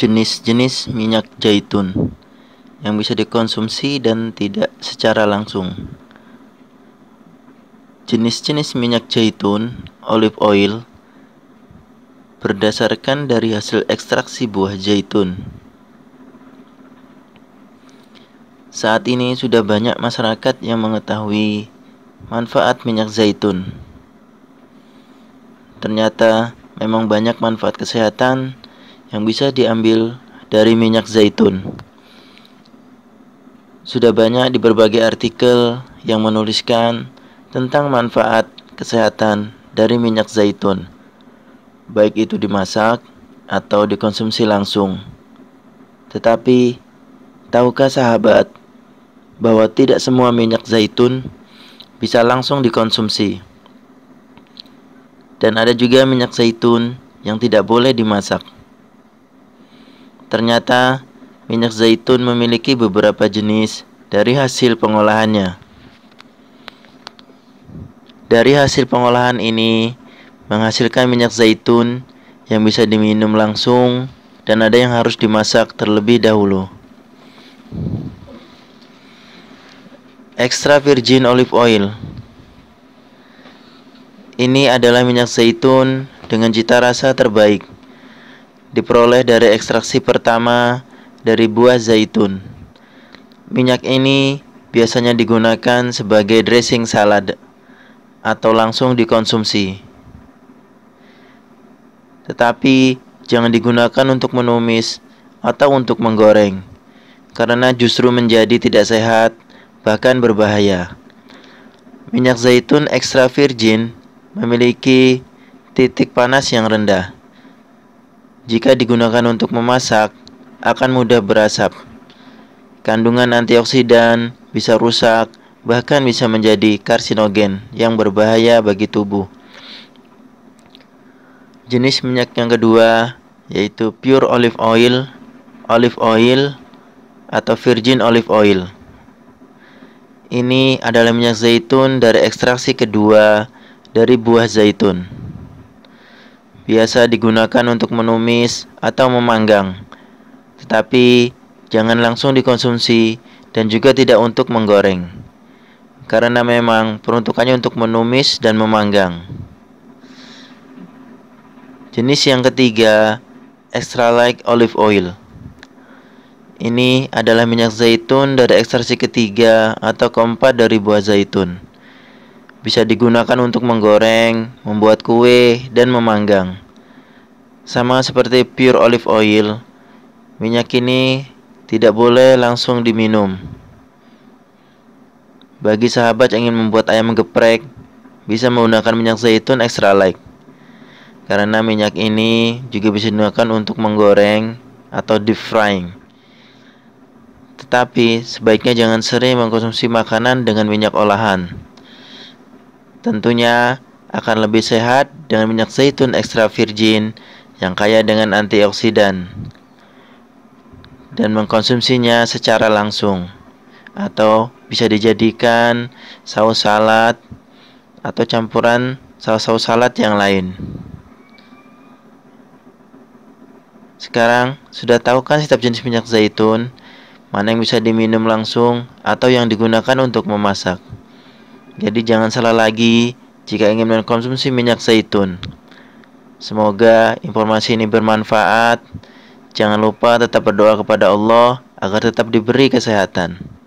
jenis-jenis minyak zaitun yang bisa dikonsumsi dan tidak secara langsung. Jenis-jenis minyak zaitun, olive oil, berdasarkan dari hasil ekstraksi buah zaitun. Saat ini sudah banyak masyarakat yang mengetahui manfaat minyak zaitun. Ternyata memang banyak manfaat kesehatan yang bisa diambil dari minyak zaitun. Sudah banyak di berbagai artikel yang menuliskan tentang manfaat kesehatan dari minyak zaitun, baik itu dimasak atau dikonsumsi langsung. Tetapi, tahukah sahabat bahwa tidak semua minyak zaitun bisa langsung dikonsumsi? Dan ada juga minyak zaitun yang tidak boleh dimasak. Ternyata minyak zaitun memiliki beberapa jenis dari hasil pengolahannya. Dari hasil pengolahan ini menghasilkan minyak zaitun yang bisa diminum langsung dan ada yang harus dimasak terlebih dahulu. Extra virgin olive oil. Ini adalah minyak zaitun dengan cita rasa terbaik diperoleh dari ekstraksi pertama dari buah zaitun. Minyak ini biasanya digunakan sebagai dressing salad atau langsung dikonsumsi. Tetapi jangan digunakan untuk menumis atau untuk menggoreng karena justru menjadi tidak sehat bahkan berbahaya. Minyak zaitun extra virgin memiliki titik panas yang rendah jika digunakan untuk memasak, akan mudah berasap. Kandungan antioksidan bisa rusak, bahkan bisa menjadi karsinogen yang berbahaya bagi tubuh. Jenis minyak yang kedua yaitu pure olive oil, olive oil atau virgin olive oil. Ini adalah minyak zaitun dari ekstraksi kedua dari buah zaitun biasa digunakan untuk menumis atau memanggang, tetapi jangan langsung dikonsumsi dan juga tidak untuk menggoreng, karena memang peruntukannya untuk menumis dan memanggang. Jenis yang ketiga, extra light olive oil. Ini adalah minyak zaitun dari ekstrasi ketiga atau keempat dari buah zaitun. Bisa digunakan untuk menggoreng, membuat kue, dan memanggang. Sama seperti pure olive oil, minyak ini tidak boleh langsung diminum. Bagi sahabat yang ingin membuat ayam geprek, bisa menggunakan minyak zaitun extra light. Karena minyak ini juga bisa digunakan untuk menggoreng atau deep frying. Tetapi sebaiknya jangan sering mengkonsumsi makanan dengan minyak olahan. Tentunya akan lebih sehat dengan minyak zaitun ekstra virgin yang kaya dengan antioksidan dan mengkonsumsinya secara langsung atau bisa dijadikan saus salad atau campuran saus-saus salad yang lain. Sekarang sudah tahu kan setiap jenis minyak zaitun mana yang bisa diminum langsung atau yang digunakan untuk memasak. Jadi jangan salah lagi jika ingin mengkonsumsi minyak zaitun. Semoga informasi ini bermanfaat. Jangan lupa tetap berdoa kepada Allah agar tetap diberi kesehatan.